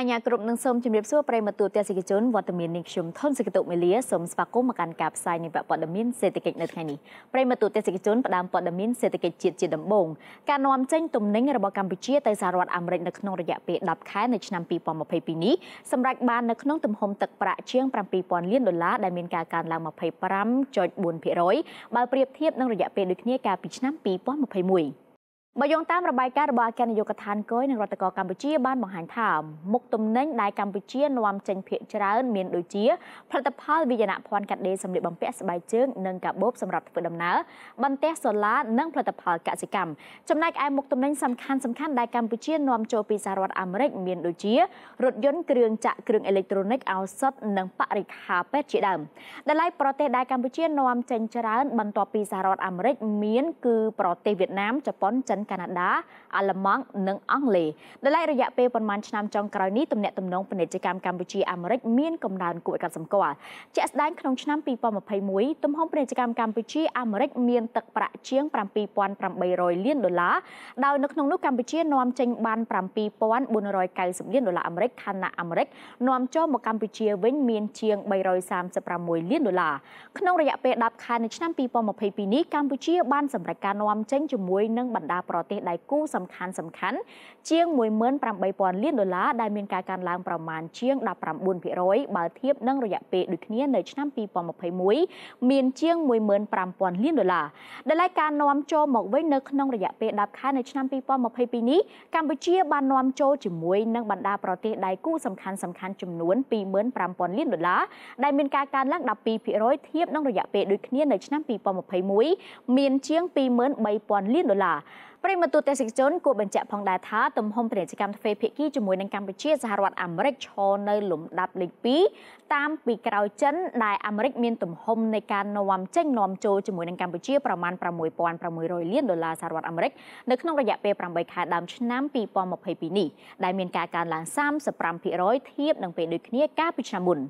អញ្ញាគ្រប់នឹងសូមជម្រាបសួរប្រិមត្តទូទាំងសិកជនវត្តមាននេះខ្ញុំថនសិកតុមេលាសូមស្វាគមន៍មកកាន់ការផ្សាយនៃវព័ត៌មានសេដ្ឋកិច្ចនៅថ្ងៃនេះប្រិមត្តទូទាំងសិកជនផ្ដើមព័ត៌មានសេដ្ឋកិច្ចជាតិជាដំបូងការនាំចេញទំនិញរបស់កម្ពុជាទៅសហរដ្ឋអាមេរិកនៅក្នុងរយៈពេល10ខែនៃឆ្នាំ2022នេះសម្រេចបាននៅក្នុងទំហំទឹកប្រាក់ជាង7000លានដុល្លារដែលមានការកើនឡើង25.4%បើប្រៀបធៀបនឹងរយៈពេលដូចគ្នាកាលពីឆ្នាំ2021បើយោងតាមរបាយការណ៍របស់អគ្គនាយកដ្ឋានគយនឹងរដ្ឋកោកម្ពុជាបានបង្ហាញថាមុខទំនិញដែលកម្ពុជានាំចេញភាគច្រើនមានដូចជាផលិតផលវិជ្ជាភ័ណ្ឌកាត់ដេរសម្លៀកបំពាក់ស្បែកជើងនិងកាបូបសម្រាប់ធ្វើដំណើរបន្ទះសូឡានិងផលិតផលកសិកម្មចំណែកឯមុខទំនិញសំខាន់សំខាន់ដែលកម្ពុជានាំចូលពីសហរដ្ឋអាមេរិកមានដូចជារថយន្តគ្រឿងចក្រគ្រឿងអេເລັກត្រូនិកឱសថនិងបរិក្ខារពេទ្យជាដើមដែលឡៃប្រទេសដែលកម្ពុជានាំចេញច្រើនបន្ទាប់ពីសហរដ្ឋអាមេរិក មានគឺប្រទេសវៀតណាមជប៉ុនចិនកាណាដាអាល្លឺម៉ង់និងអង់គ្លេសដោយឡែករយៈពេលប្រមាណឆ្នាំចុងក្រោយនេះទំនាក់ទំនងពាណិជ្ជកម្មកម្ពុជាអាមេរិក មានកំណើនគួរឲ្យកត់សម្គាល់ជាក់ស្ដែងក្នុងឆ្នាំ2021ទំហំពាណិជ្ជកម្មកម្ពុជាអាមេរិក មានទឹកប្រាក់ជាង7800លានដុល្លារដោយនៅក្នុងនោះកម្ពុជា នាំចេញបាន7490លានដុល្លារអាមេរិកខណៈអាមេរិក នាំចូលមកកម្ពុជាវិញ មានជាង336លានដុល្លារក្នុងរយៈពេល10ខែនៃឆ្នាំ2022នេះកម្ពុជាបានសម្រេចការនាំចេញជាមួយនឹងបណ្ដាប្រប្រទេសដៃគូសំខាន់សំខាន់ជាង18,000លានដុល្លារដែលមានការកើនឡើងប្រមាណជាង19%បើធៀបនឹងរយៈពេលដូចគ្នានៅឆ្នាំ2021មានជាង15,000លានដុល្លារដែលការនាំចូលមកវិញនៅក្នុងរយៈពេល10ខែនៅឆ្នាំ2022នេះកម្ពុជាបាននាំចូលជាមួយនឹងបណ្ដាប្រទេសដៃគូសំខាន់សំខាន់ចំនួន25,000លានដុល្លារដែលមានការកើនឡើង12%ធៀបនឹងរយៈពេលដូចគ្នានៅឆ្នាំ2021មានជាង23,000លានដុល្លារប្រិមត្តទូទេសជនគួរបញ្ជាក់ផងដែរថាទំហំពាណិជ្ជកម្មទ្វេភាគីជាមួយនឹងកម្ពុជាសហរដ្ឋអាមេរិកឈរនៅលំដាប់លេខ2តាមពីក្រោយចិនដែលអាមេរិកមានទំហំនៃការនាំចេញនាំចូលជាមួយនឹងកម្ពុជាប្រមាណ6600លានដុល្លារសហរដ្ឋអាមេរិកនៅក្នុងរយៈពេល8ខែដើមឆ្នាំ2022នេះដែលមានការកើនឡើង35%ធៀបនឹងពេលដូចគ្នាកាលពីឆ្នាំមុន។